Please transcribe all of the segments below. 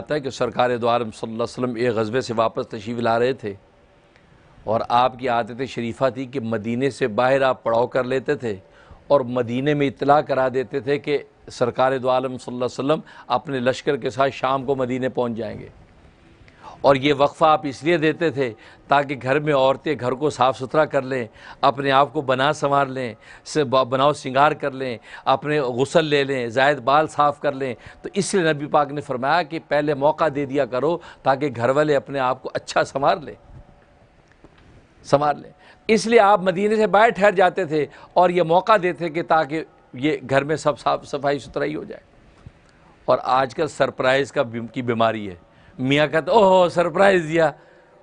आता है कि सरकार द्वार वसल्लम एक गज़बे से वापस तशीव ला रहे थे और आपकी आदत शरीफा थी कि मदीने से बाहर आप पड़ाव कर लेते थे और मदीने में इतला करा देते थे कि सरकार द्वार वसल्लम अपने लश्कर के साथ शाम को मदीने पहुँच जाएंगे और ये वक्फ़ा आप इसलिए देते थे ताकि घर में औरतें घर को साफ़ सुथरा कर लें अपने आप को बना संवार लें से बनाओ सिंगार कर लें अपने गसल ले लें जायद बाल साफ़ कर लें तो इसलिए नबी पाक ने फरमाया कि पहले मौका दे दिया करो ताकि घर वाले अपने आप को अच्छा संवार लें संवार लें इसलिए आप मदीने से बाहर ठहर जाते थे और ये मौका देते कि ताकि ये घर में सब साफ सफाई सुथराई हो जाए और आजकल सरप्राइज़ का की बीमारी है मियाँ कहता ओह सरप्राइज़ दिया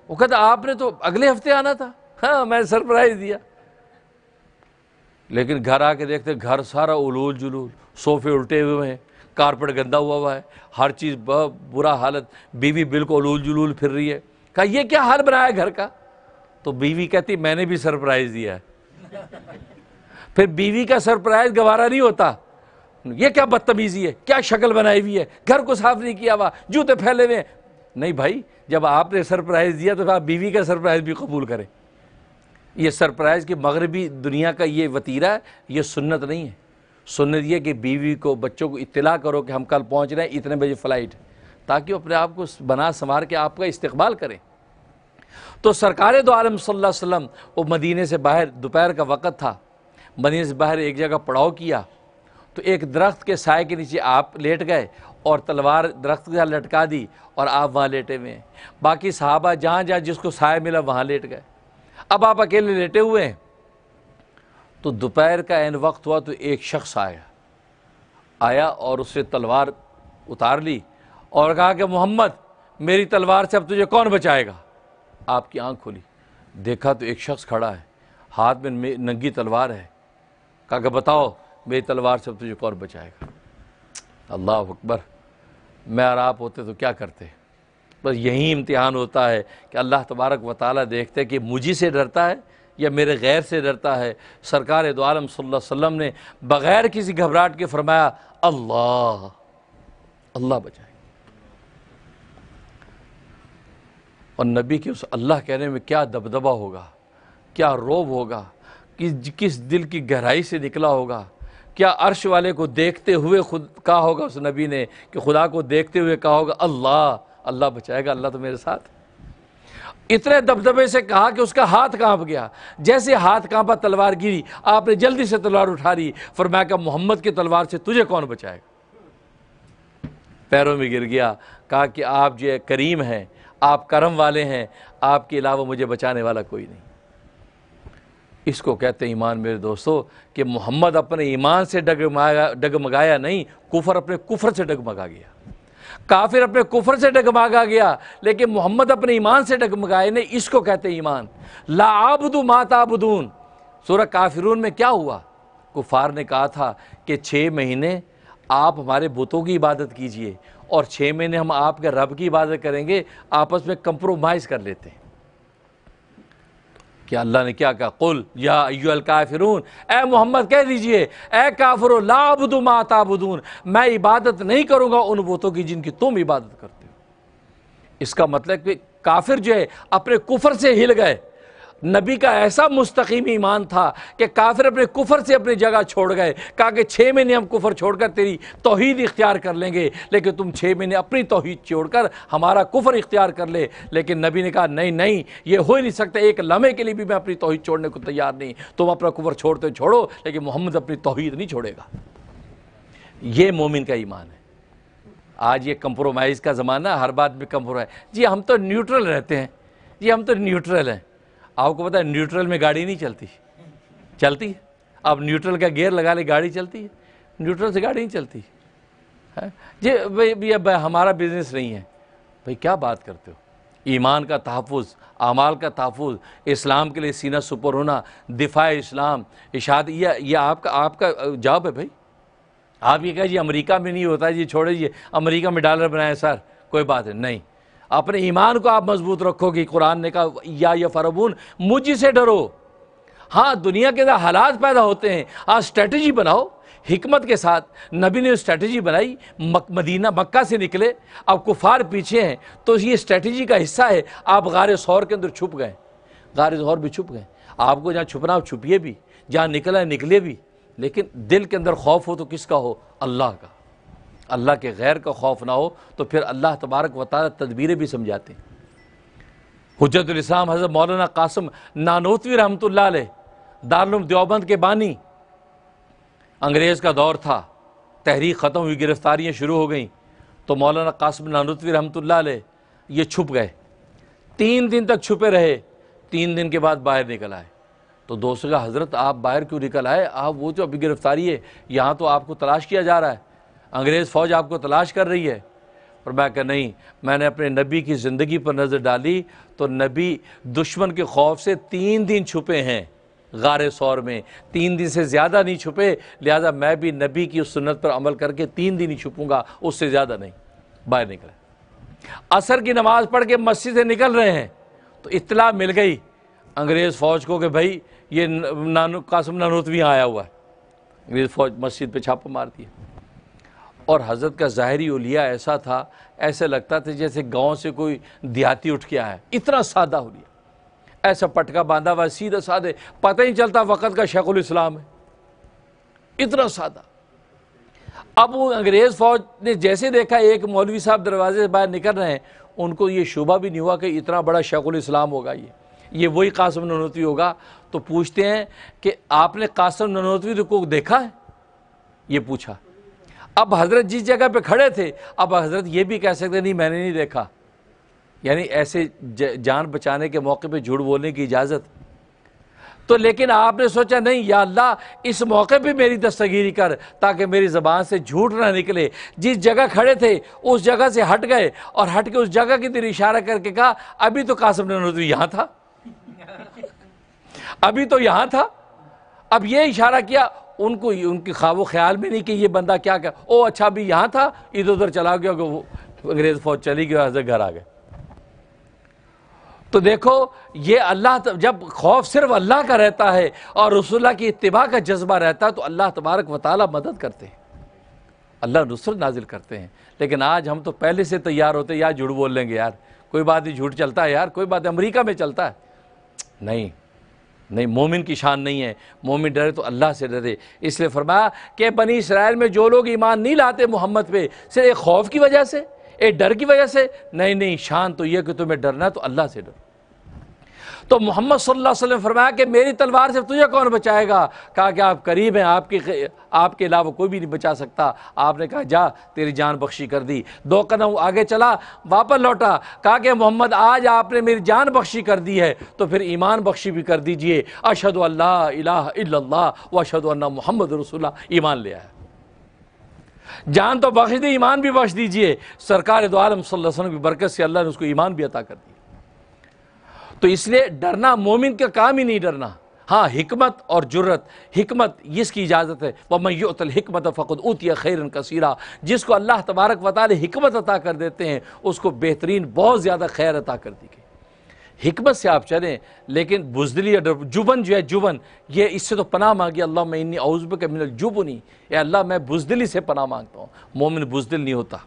वो कहता आपने तो अगले हफ्ते आना था हाँ मैं सरप्राइज़ दिया लेकिन घर आके देखते घर सारा उलूल जुलूल सोफे उल्टे हुए हैं कारपेट गंदा हुआ हुआ है हर चीज़ बुरा हालत बीवी बिल्कुल उलूल जुलूल फिर रही है कहा ये क्या हाल बनाया घर का तो बीवी कहती मैंने भी सरप्राइज़ दिया है फिर बीवी का सरप्राइज़ गवारा नहीं होता ये क्या बदतमीज़ी है क्या शक्ल बनाई हुई है घर को साफ नहीं किया हुआ जूते फैले हुए हैं नहीं भाई जब आपने सरप्राइज़ दिया तो आप बीवी का सरप्राइज़ भी कबूल करें ये सरप्राइज़ कि मगरबी दुनिया का ये वतीरा ये सुन्नत नहीं है सुन्नत यह कि बीवी को बच्चों को इतला करो कि हम कल पहुँच रहे हैं इतने बजे फ़्लाइट ताकि वो अपने आप को बना संवार के आपका इस्तकबाल करें तो सरकार दो आलम सल्लम वो मदीने से बाहर दोपहर का वक़्त था मदीने से बाहर एक जगह पड़ाव किया तो एक दरख्त के साय के नीचे आप लेट गए और तलवार दरख्त के साथ लटका दी और आप वहाँ लेटे हुए हैं बाकी साहबा जहाँ जहाँ जिसको साय मिला वहाँ लेट गए अब आप अकेले लेटे हुए हैं तो दोपहर का एन वक्त हुआ तो एक शख्स आया आया और उससे तलवार उतार ली और कहा कि मोहम्मद मेरी तलवार से अब तुझे कौन बचाएगा आपकी आंख खोली देखा तो एक शख्स खड़ा है हाथ में नंगी तलवार है कहा कि बताओ मेरी तलवार से अब तुझे कौन बचाएगा अल्लाह अकबर मैं और आप होते तो क्या करते बस यही इम्तिहान होता है कि अल्लाह तबारक व ताली देखते हैं कि मुझी से डरता है या मेरे गैर से डरता है सरकार दोआलम वसम ने बग़ैर किसी घबराहट के फरमाया अल्लाह अल्लाह बचाए और नबी के उस अल्लाह कहने में क्या दबदबा होगा क्या रोब होगा किस किस दिल की गहराई से निकला होगा क्या अर्श वाले को देखते हुए खुद कहा होगा उस नबी ने कि खुदा को देखते हुए कहा होगा अल्लाह अल्लाह बचाएगा अल्लाह तो मेरे साथ इतने दबदबे से कहा कि उसका हाथ कांप गया जैसे हाथ कांपा तलवार गिरी आपने जल्दी से तलवार उठा ली फरमाया कहा मोहम्मद की तलवार से तुझे कौन बचाएगा पैरों में गिर गया कहा कि आप जो करीम हैं आप करम वाले हैं आपके अलावा मुझे बचाने वाला कोई नहीं इसको कहते हैं ईमान मेरे दोस्तों कि मोहम्मद अपने ईमान से डगमगाया डगमगाया नहीं कुफर अपने कुफर से डगमगा गया काफिर अपने कुफर से डगमगा गया लेकिन मोहम्मद अपने ईमान से डगमगाए नहीं इसको कहते हैं ईमान लाबदू माताबदून सूरह काफिरून में क्या हुआ कुफार ने कहा था कि छः महीने आप हमारे बुतों की इबादत कीजिए और छः महीने हम आपके रब की इबादत करेंगे आपस में कंप्रोमाइज़ कर लेते हैं कि अल्लाह ने क्या कहा कुल या अयल काफिरून ए मोहम्मद कह दीजिए ए काफिर लाबुदू माताबुदून मैं इबादत नहीं करूँगा उन बुतों की जिनकी तुम इबादत करते हो इसका मतलब कि काफिर जो है अपने कुफर से हिल गए नबी का ऐसा मुस्तकीम ईमान था कि काफिर अपने कुफर से अपनी जगह छोड़ गए कहा कि छः महीने हम कुफर छोड़कर तेरी तोहद इख्तियार कर लेंगे लेकिन तुम छः महीने अपनी तोहद छोड़कर हमारा कुफर इख्तियार कर ले लेकिन नबी ने कहा नहीं नहीं ये हो ही नहीं सकता एक लम्हे के लिए भी मैं अपनी तोहद छोड़ने को तैयार नहीं तुम अपना कुफर छोड़ते छोड़ो लेकिन मोहम्मद अपनी तोहद नहीं छोड़ेगा ये मोमिन का ईमान है आज ये कंप्रोमाइज़ का ज़माना हर बात में कंप्रोमाइज जी हम तो न्यूट्रल रहते हैं जी हम तो न्यूट्रल हैं आपको पता है न्यूट्रल में गाड़ी नहीं चलती चलती है आप न्यूट्रल का गेयर लगा ले गाड़ी चलती है न्यूट्रल से गाड़ी नहीं चलती है भाई भैया हमारा बिजनेस नहीं है भाई क्या बात करते हो ईमान का तहफ़ अमाल का तहफ़ इस्लाम के लिए सीना सुपर होना दिफा इस्लाम इशाद यह यह आपका आपका जॉब है भाई आप ये कह जी में नहीं होता जी छोड़े जी अमरीका में डॉलर बनाए सर कोई बात है नहीं अपने ईमान को आप मजबूत रखोगे कुरान ने कहा या ये फरबून मुझसे से डरो हाँ दुनिया के अंदर हालात पैदा होते हैं आज स्ट्रेटजी बनाओ हमत के साथ नबी ने स्ट्रेटजी बनाई मक, मदीना मक्का से निकले अब कुफार पीछे हैं तो ये स्ट्रेटजी का हिस्सा है आप गार शौर के अंदर छुप गए गार शौर भी छुप गए आपको जहाँ छुपना हो छुपिए भी जहाँ निकला है निकले भी लेकिन दिल के अंदर खौफ हो तो किसका हो अल्लाह का अल्लाह के गैर का खौफ ना हो तो फिर अल्लाह तबारक व तदबीरें भी समझाते हैं हजरतम हज़रत मौलाना कासम नानोतवी रहमत ला दारुम द्योबंद के बानी अंग्रेज़ का दौर था तहरीक ख़त्म हुई गिरफ्तारियाँ शुरू हो गई तो मौलाना कासम नानोतवी रहमत ला ये छुप गए तीन दिन तक छुपे रहे तीन दिन के बाद बाहर निकल आए तो दोस्तों का हज़रत आप बाहर क्यों निकल आए आप वो जो अभी गिरफ्तारी है यहाँ तो आपको तलाश किया जा रहा है अंग्रेज़ फ़ौज आपको तलाश कर रही है और मैं कह नहीं मैंने अपने नबी की ज़िंदगी पर नज़र डाली तो नबी दुश्मन के खौफ से तीन दिन छुपे हैं गार सौर में तीन दिन से ज़्यादा नहीं छुपे लिहाजा मैं भी नबी की उस सुन्नत पर अमल करके तीन दिन ही छुपूंगा उससे ज़्यादा नहीं बाहर निकले असर की नमाज़ पढ़ के मस्जिद से निकल रहे हैं तो इतला मिल गई अंग्रेज़ फ़ौज को कि भाई ये नानु कासम नानोतवी आया हुआ है अंग्रेज़ फ़ौज मस्जिद पर छापा मारती है और हज़रत का ज़ाहरी उलिया ऐसा था ऐसे लगता था जैसे गांव से कोई देहाती उठ के आया इतना सादा उलिया ऐसा पटका बांधा हुआ सीधा सादे पता ही चलता वक़्त का शेखुल इस्लाम है इतना सादा अब वो अंग्रेज़ फ़ौज ने जैसे देखा एक मौलवी साहब दरवाजे से बाहर निकल रहे हैं उनको ये शुबा भी नहीं हुआ कि इतना बड़ा शेखुल इस्लाम होगा ये ये वही कासम ननौतवी होगा तो पूछते हैं कि आपने कासम ननौतवी को देखा है ये पूछा अब हज़रत जिस जगह पे खड़े थे अब हज़रत ये भी कह सकते नहीं मैंने नहीं देखा यानी ऐसे जान बचाने के मौके पे झूठ बोलने की इजाज़त तो लेकिन आपने सोचा नहीं या अल्लाह इस मौके पे मेरी दस्तगीरी कर ताकि मेरी ज़बान से झूठ ना निकले जिस जगह खड़े थे उस जगह से हट गए और हट के उस जगह की तरह इशारा करके कहा अभी तो कासम ननोतवी यहाँ था अभी तो यहाँ था अब ये इशारा किया उनको उनकी ख्वाब ख्याल में नहीं कि ये बंदा क्या कर ओ अच्छा अभी यहाँ था इधर उधर चला गया वो अंग्रेज़ फ़ौज चली गई हजर घर आ गए तो देखो ये अल्लाह जब खौफ सिर्फ अल्लाह का रहता है और रसुल्ला की इतबा का जज्बा रहता है तो अल्लाह तबारक वाली मदद करते हैं अल्लाह नुसरत नाजिल करते हैं लेकिन आज हम तो पहले से तैयार होते यार झूठ बोल लेंगे यार कोई बात नहीं झूठ चलता है यार कोई बात अमरीका में चलता है नहीं नहीं मोमिन की शान नहीं है मोमिन डरे तो अल्लाह से डरे इसलिए फरमाया कि बनी इसराइल में जो लोग ईमान नहीं लाते मोहम्मद पे सिर्फ एक खौफ की वजह से एक डर की वजह से नहीं नहीं शान तो यह कि तुम्हें डरना तो अल्लाह से डरो तो मोहम्मद सल्लल्लाहु अलैहि वसल्लम फरमाया कि मेरी तलवार से तुझे कौन बचाएगा कहा कि आप करीब हैं आपके आपके अलावा कोई भी नहीं बचा सकता आपने कहा जा तेरी जान बख्शी कर दी दो कदम आगे चला वापस लौटा कहा कि मोहम्मद आज आपने मेरी जान बख्शी कर दी है तो फिर ईमान बख्शी भी कर दीजिए अशद अल्लाह व अशद मोहम्मद रसुल्ला ईमान ले आया जान तो बख्श दी ईमान भी बख्श दीजिए सरकार दो आलम वसल्लम की बरकत से अल्लाह ने उसको ईमान भी अता कर दिया तो इसलिए डरना मोमिन का काम ही नहीं डरना हाँ हमत और जुर्रत हमत इसकी इजाज़त है वह मैतल हमत फ़खुद उतिया खैरन कसीरा जिसको अल्लाह तबारक वाले हमत अता कर देते हैं उसको बेहतरीन बहुत ज़्यादा खैर अता कर दी गई हमत से आप चलें लेकिन बुजदली और जुबन जो है जुबन ये इससे तो पनाह मांगी अल्लाह मैं इन्नी अउज़ब के मिनल जुबनी अल्लाह मैं बुजदली से पनाह मांगता हूँ मोमिन बुजदिल नहीं होता